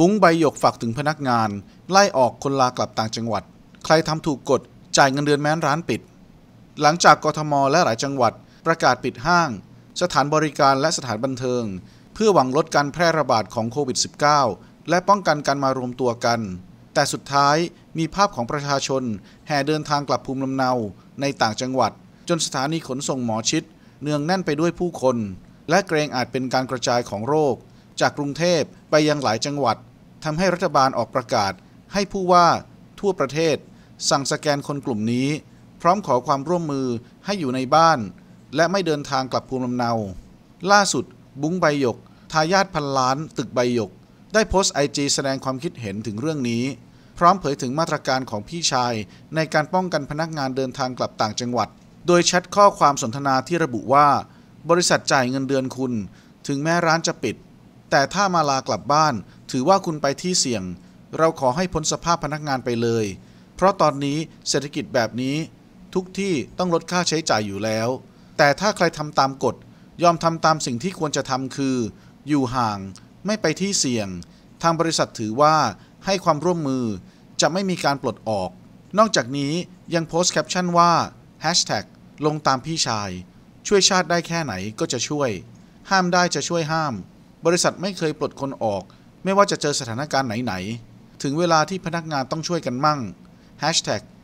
บุ้งใบหยกฝากถึงพนักงานไล่ออกคนลากลับต่างจังหวัด ใครทำถูกกฎจ่ายเงินเดือนแม้นร้านปิด หลังจากกทมและหลายจังหวัดประกาศปิดห้าง สถานบริการและสถานบันเทิงเพื่อหวังลดการแพร่ระบาดของโควิด -19 และป้องกันการมารวมตัวกัน แต่สุดท้ายมีภาพของประชาชน แห่เดินทางกลับภูมิลำเนาในต่างจังหวัด จนสถานีขนส่งหมอชิด เนืองแน่นไปด้วยผู้คน และเกรงอาจเป็นการกระจายของโรค จากกรุงเทพไปยังหลายจังหวัดทำให้รัฐบาลออกประกาศ ให้ผู้ว่า ทั่วประเทศ สั่งสแกนคนกลุ่มนี้ พร้อมขอความร่วมมือให้อยู่ในบ้าน และไม่เดินทางกลับภูมิลำเนา ล่าสุด บุ้งใบหยก ทายาทพันล้านตึกใบหยก ได้โพสต์ไอจีแสดงความคิดเห็นถึงเรื่องนี้ พร้อมเผยถึงมาตรการของพี่ชาย ในการป้องกันพนักงานเดินทางกลับต่างจังหวัด โดยแชทข้อความสนทนาที่ระบุว่า บริษัทจ่ายเงินเดือนคุณ ถึงแม้ร้านจะปิดแต่ถ้ามาลากลับบ้านถือว่าคุณไปที่เสี่ยง เราขอให้พ้นสภาพพนักงานไปเลย เพราะตอนนี้เศรษฐกิจแบบนี้ ทุกที่ต้องลดค่าใช้จ่ายอยู่แล้ว แต่ถ้าใครทำตามกฎ ยอมทำตามสิ่งที่ควรจะทำคือ อยู่ห่างไม่ไปที่เสี่ยง ทางบริษัทถือว่าให้ความร่วมมือจะไม่มีการปลดออก นอกจากนี้ยังโพสต์แคปชั่นว่า Hashtag ลงตามพี่ชาย ช่วยชาติได้แค่ไหนก็จะช่วย ห้ามได้จะช่วยห้ามบริษัทไม่เคยปลดคนออก ไม่ว่าจะเจอสถานการณ์ไหนๆถึงเวลาที่พนักงานต้องช่วยกันมั่ง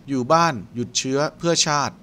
อยู่บ้านหยุดเชื้อเพื่อชาติ